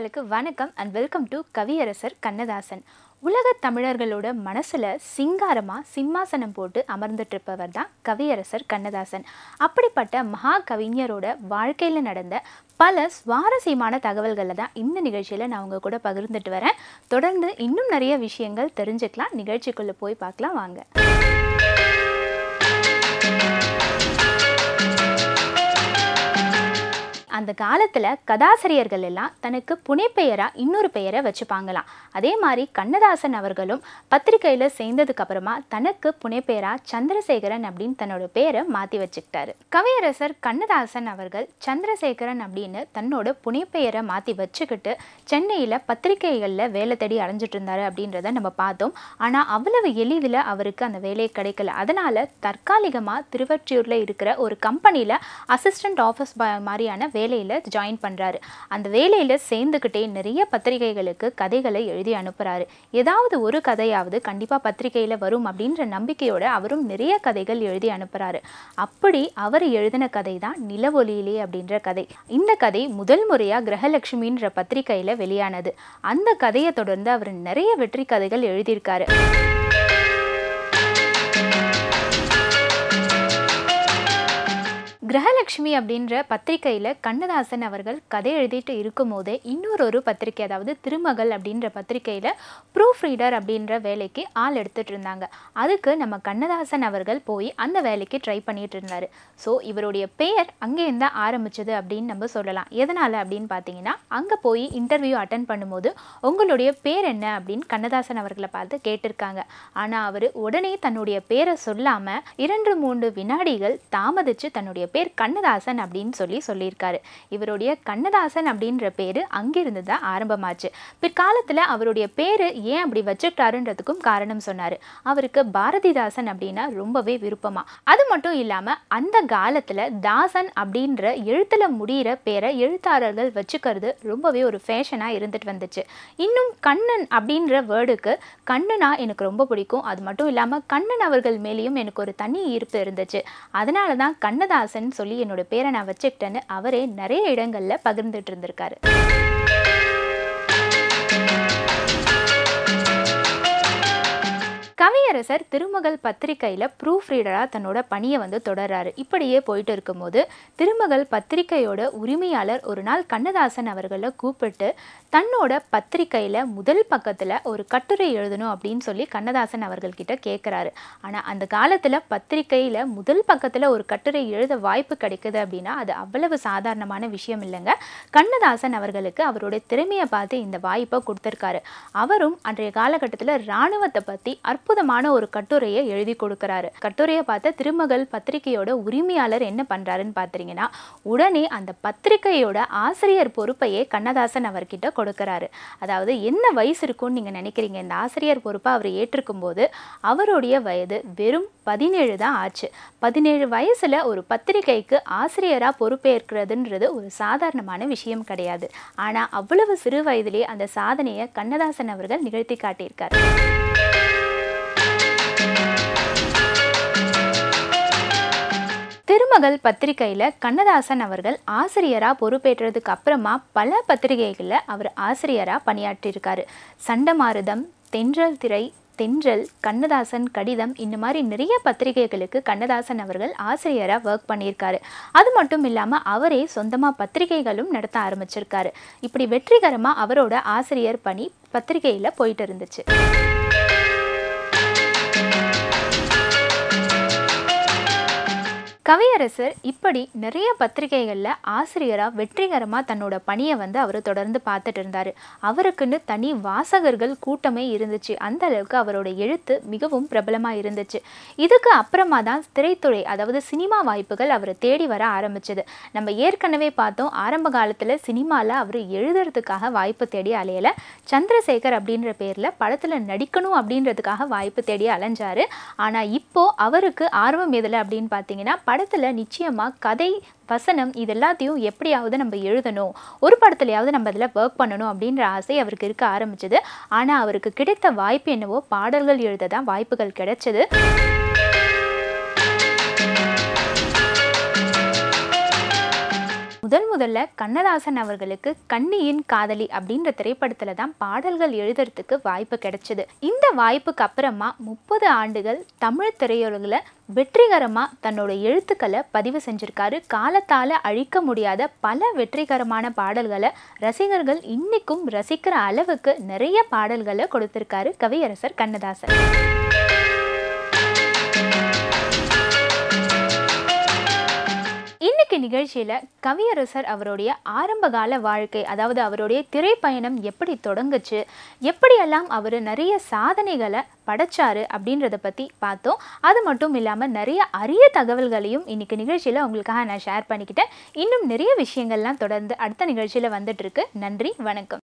நேர்களுக்கு வணக்கம் and welcome to கவியரசர் கண்ணதாசன் உலக தமிழர்களோட மனசில் சிங்காரமாக சிம்மாசனம் போட்டு அமர்ந்துட்டிருப்பவர் தான் கவியரசர் கண்ணதாசன் அப்படிப்பட்ட மகா கவிஞரோட வாழ்க்கையில் நடந்த பல சுவாரஸ்யமான தகவல்களை தான் இந்த நிகழ்ச்சியில் நான் உங்கள் கூட பகிர்ந்துட்டு வரேன் தொடர்ந்து இன்னும் நிறைய விஷயங்கள் தெரிஞ்சுக்கலாம் நிகழ்ச்சிக்குள்ளே போய் பார்க்கலாம் வாங்க அந்த காலத்தில் கதாசிரியர்கள் எல்லாம் தனக்கு புனைப்பெயராக இன்னொரு பெயரை வச்சுப்பாங்களாம் அதே மாதிரி கண்ணதாசன் அவர்களும் பத்திரிகையில் சேர்ந்ததுக்கப்புறமா தனக்கு புனைப்பெயராக சந்திரசேகரன் அப்படின்னு தன்னோட பேரை மாற்றி வச்சுக்கிட்டாரு கவியரசர் கண்ணதாசன் அவர்கள் சந்திரசேகரன் அப்படின்னு தன்னோட புனைப்பெயரை மாற்றி வச்சுக்கிட்டு சென்னையில் பத்திரிகைகளில் வேலை தேடி அடைஞ்சிட்டு இருந்தாரு அப்படின்றத நம்ம பார்த்தோம் ஆனால் அவ்வளவு எளிதில் அவருக்கு அந்த வேலையை கிடைக்கல அதனால் தற்காலிகமாக திருவற்றியூரில் இருக்கிற ஒரு கம்பெனியில் அசிஸ்டண்ட் ஆஃபீஸ் மாதிரியான வேலை வேலையில் ஜாயின் பண்ணுறாரு அந்த வேலையில் சேர்ந்துக்கிட்டே நிறைய பத்திரிகைகளுக்கு கதைகளை எழுதி அனுப்புகிறாரு ஏதாவது ஒரு கதையாவது கண்டிப்பாக பத்திரிகையில் வரும் அப்படின்ற நம்பிக்கையோடு அவரும் நிறைய கதைகள் எழுதி அனுப்புகிறாரு அப்படி அவர் எழுதின கதை தான் நிலவொலியிலே அப்படின்ற கதை இந்த கதை முதல் முறையாக கிரகலட்சுமின்ற பத்திரிகையில் வெளியானது அந்த கதையை தொடர்ந்து அவர் நிறைய வெற்றி கதைகள் எழுதியிருக்காரு கிரகலட்சுமி அப்படின்ற பத்திரிகையில் கண்ணதாசன் அவர்கள் கதை எழுதிட்டு இருக்கும்போது இன்னொரு ஒரு பத்திரிகை அதாவது திருமகள் அப்படின்ற பத்திரிகையில் ப்ரூஃப் ரீடர் அப்படின்ற வேலைக்கு ஆள் எடுத்துகிட்டு இருந்தாங்க அதுக்கு நம்ம கண்ணதாசன் அவர்கள் போய் அந்த வேலைக்கு ட்ரை பண்ணிகிட்டு இருந்தார் ஸோ இவருடைய பெயர் அங்கேருந்து தான் ஆரம்பிச்சது அப்படின்னு நம்ம சொல்லலாம் எதனால் அப்படின்னு பார்த்தீங்கன்னா அங்கே போய் இன்டர்வியூ அட்டன் பண்ணும்போது உங்களுடைய பேர் என்ன அப்படின்னு கண்ணதாசன் அவர்களை பார்த்து கேட்டிருக்காங்க ஆனால் அவர் உடனே தன்னுடைய பேரை சொல்லாமல் இரண்டு மூன்று வினாடிகள் தாமதித்து தன்னுடைய பேர் கண்ணதாசன் அப்படின்னு சொல்லி சொல்லியிருக்காரு இவருடைய கண்ணதாசன் அப்படின்ற பேர் அங்கிருந்து தான் ஆரம்பமாச்சு பிற்காலத்தில் அவருடைய பேர் ஏன் அப்படி வச்சுக்கிட்டாருன்றதுக்கும் காரணம் சொன்னார் அவருக்கு பாரதிதாசன் அப்படின்னா ரொம்பவே விருப்பமா அது மட்டும் இல்லாமல் அந்த காலத்தில் தாசன் அப்படின்ற எழுத்தில் முடிகிற பேரை எழுத்தாளர்கள் வச்சுக்கிறது ரொம்பவே ஒரு ஃபேஷனாக இருந்துட்டு வந்துச்சு இன்னும் கண்ணன் அப்படின்ற வேர்டுக்கு கண்ணனா எனக்கு ரொம்ப பிடிக்கும் அது மட்டும் இல்லாமல் கண்ணன் அவர்கள் மேலேயும் எனக்கு ஒரு தனி ஈர்ப்பு இருந்துச்சு அதனால தான் கண்ணதாசன் அப்படின்னு சொல்லி என்னோட பேரை நான் வச்சுக்கிட்டேன்னு அவரே நிறைய இடங்களில் பகிர்ந்துட்டு இருந்திருக்காரு கவியரசர் திருமகள் பத்திரிகையில் ப்ரூஃப் ரீடராக தன்னோட பணியை வந்து தொடர்றாரு இப்படியே போயிட்டு இருக்கும்போது திருமகள் பத்திரிகையோட உரிமையாளர் ஒரு நாள் கண்ணதாசன் அவர்களை கூப்பிட்டு தன்னோட பத்திரிகையில் முதல் பக்கத்தில் ஒரு கட்டுரை எழுதணும் அப்படின்னு சொல்லி கண்ணதாசன் அவர்கள்கிட்ட கேட்குறாரு ஆனால் அந்த காலத்தில் பத்திரிகையில் முதல் பக்கத்தில் ஒரு கட்டுரை எழுத வாய்ப்பு கிடைக்குது அப்படின்னா அது அவ்வளவு சாதாரணமான விஷயம் இல்லைங்க கண்ணதாசன் அவர்களுக்கு அவருடைய திறமையை பார்த்து இந்த வாய்ப்பை கொடுத்துருக்காரு அவரும் அன்றைய காலகட்டத்தில் இராணுவத்தை பற்றி அற்ப அற்புதமான ஒரு கட்டுரையை எழுதி கொடுக்குறாரு கட்டுரையை பார்த்த திருமகள் பத்திரிகையோட உரிமையாளர் என்ன பண்ணுறாருன்னு பார்த்தீங்கன்னா உடனே அந்த பத்திரிகையோட ஆசிரியர் பொறுப்பையே கண்ணதாசன் அவர்கிட்ட கொடுக்கறாரு அதாவது என்ன வயசு இருக்கும்னு நீங்கள் நினைக்கிறீங்க இந்த ஆசிரியர் பொறுப்பை அவர் ஏற்றிருக்கும் போது அவருடைய வயது வெறும் பதினேழு தான் ஆச்சு பதினேழு வயசில் ஒரு பத்திரிகைக்கு ஆசிரியராக பொறுப்பேற்கிறதுன்றது ஒரு சாதாரணமான விஷயம் கிடையாது ஆனால் அவ்வளவு சிறு வயதிலே அந்த சாதனையை கண்ணதாசன் அவர்கள் நிகழ்த்தி காட்டியிருக்கார் திருமகள் பத்திரிகையில் கண்ணதாசன் அவர்கள் ஆசிரியராக பொறுப்பேற்றதுக்கு அப்புறமா பல பத்திரிகைகளில் அவர் ஆசிரியராக பணியாற்றியிருக்காரு சண்டமாரதம் தென்றல் திரை தென்றல் கண்ணதாசன் கடிதம் இந்த மாதிரி நிறைய பத்திரிகைகளுக்கு கண்ணதாசன் அவர்கள் ஆசிரியராக ஒர்க் பண்ணியிருக்காரு அது மட்டும் இல்லாமல் அவரே சொந்தமாக பத்திரிகைகளும் நடத்த ஆரம்பிச்சிருக்காரு இப்படி வெற்றிகரமாக அவரோட ஆசிரியர் பணி பத்திரிகையில் போயிட்டு இருந்துச்சு கவியரசர் இப்படி நிறைய பத்திரிகைகளில் ஆசிரியராக வெற்றிகரமாக தன்னோட பணியை வந்து அவர் தொடர்ந்து பார்த்துட்டு இருந்தார் அவருக்குன்னு தனி வாசகர்கள் கூட்டமே இருந்துச்சு அந்த அளவுக்கு அவரோட எழுத்து மிகவும் பிரபலமாக இருந்துச்சு இதுக்கு அப்புறமா தான் திரைத்துறை அதாவது சினிமா வாய்ப்புகள் அவரை தேடி வர ஆரம்பிச்சது நம்ம ஏற்கனவே பார்த்தோம் ஆரம்ப காலத்தில் சினிமாவில் அவர் எழுதுறதுக்காக வாய்ப்பு தேடி அலையலை சந்திரசேகர் அப்படின்ற பேரில் படத்தில் நடிக்கணும் அப்படின்றதுக்காக வாய்ப்பு தேடி அலைஞ்சார் ஆனால் இப்போது அவருக்கு ஆர்வம் எதில் அப்படின்னு பார்த்தீங்கன்னா படத்தில் நிச்சயமாக கதை வசனம் இது எல்லாத்தையும் எப்படியாவது நம்ம எழுதணும் ஒரு படத்துலையாவது நம்ம அதில் ஒர்க் பண்ணணும் அப்படின்ற ஆசை அவருக்கு இருக்க ஆரம்பிச்சது ஆனால் அவருக்கு கிடைத்த வாய்ப்பு என்னவோ பாடல்கள் எழுத தான் வாய்ப்புகள் கிடைச்சது முதல்ல கண்ணதாசன் அவர்களுக்கு கண்ணியின் காதலி அப்படின்ற திரைப்படத்துல தான் பாடல்கள் எழுதுறதுக்கு வாய்ப்பு கிடைச்சது இந்த வாய்ப்புக்கு அப்புறமா முப்பது ஆண்டுகள் தமிழ் திரையுலகில் வெற்றிகரமாக தன்னோட எழுத்துக்களை பதிவு செஞ்சிருக்காரு காலத்தால் அழிக்க முடியாத பல வெற்றிகரமான பாடல்களை ரசிகர்கள் இன்னைக்கும் ரசிக்கிற அளவுக்கு நிறைய பாடல்களை கொடுத்திருக்காரு கவியரசர் கண்ணதாசன் இன்றைக்கு நிகழ்ச்சியில் கவியரசர் அவருடைய ஆரம்பகால வாழ்க்கை அதாவது அவருடைய திரைப்பயணம் எப்படி தொடங்குச்சு எப்படியெல்லாம் அவர் நிறைய சாதனைகளை படைச்சாரு அப்படின்றத பற்றி பார்த்தோம் அது மட்டும் இல்லாமல் நிறைய அரிய தகவல்களையும் இன்றைக்கி நிகழ்ச்சியில் உங்களுக்காக நான் ஷேர் பண்ணிக்கிட்டேன் இன்னும் நிறைய விஷயங்கள்லாம் தொடர்ந்து அடுத்த நிகழ்ச்சியில் வந்துட்டுருக்கு நன்றி வணக்கம்